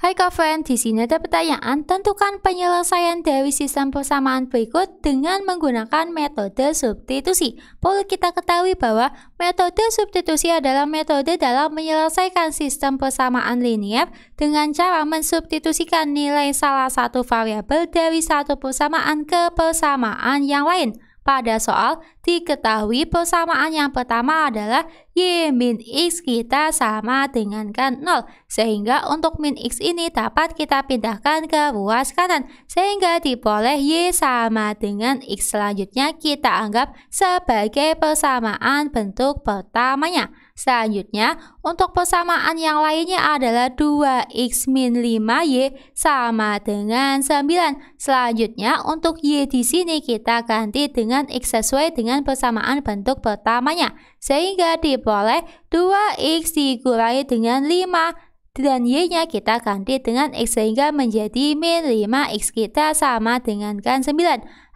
Hai kawan, di sini ada pertanyaan tentukan penyelesaian dari sistem persamaan berikut dengan menggunakan metode substitusi. Perlu kita ketahui bahwa metode substitusi adalah metode dalam menyelesaikan sistem persamaan linier dengan cara mensubstitusikan nilai salah satu variabel dari satu persamaan ke persamaan yang lain. Pada soal, diketahui persamaan yang pertama adalah Y min X kita sama dengan kan 0. Sehingga untuk min X ini dapat kita pindahkan ke ruas kanan. Sehingga diperoleh Y sama dengan X selanjutnya kita anggap sebagai persamaan bentuk pertamanya. Selanjutnya, untuk persamaan yang lainnya adalah 2x min 5y sama dengan 9. Selanjutnya, untuk y di sini kita ganti dengan x sesuai dengan persamaan bentuk pertamanya. Sehingga di diperoleh 2x dikurangi dengan 5 dan Y-nya kita ganti dengan X sehingga menjadi min 5X kita sama dengan kan 9.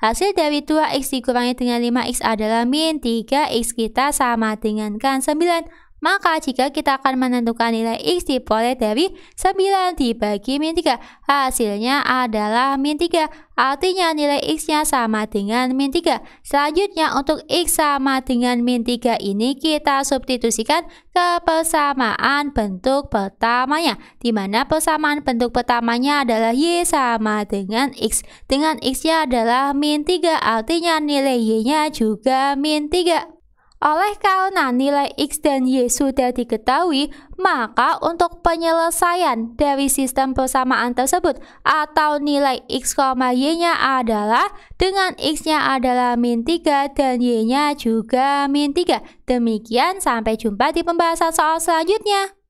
Hasil dari 2X dikurangi dengan 5X adalah min 3X kita sama dengan kan 9. Maka jika kita akan menentukan nilai X diperoleh dari 9 dibagi min 3, hasilnya adalah min 3. Artinya nilai X-nya sama dengan min 3. Selanjutnya untuk X sama dengan min 3 ini kita substitusikan ke persamaan bentuk pertamanya. Di mana persamaan bentuk pertamanya adalah Y sama dengan X. Dengan X-nya adalah min 3, artinya nilai Y-nya juga min 3. Oleh karena nilai X dan Y sudah diketahui, maka untuk penyelesaian dari sistem persamaan tersebut atau nilai X, Y-nya adalah dengan X-nya adalah min 3 dan Y-nya juga min 3. Demikian sampai jumpa di pembahasan soal selanjutnya.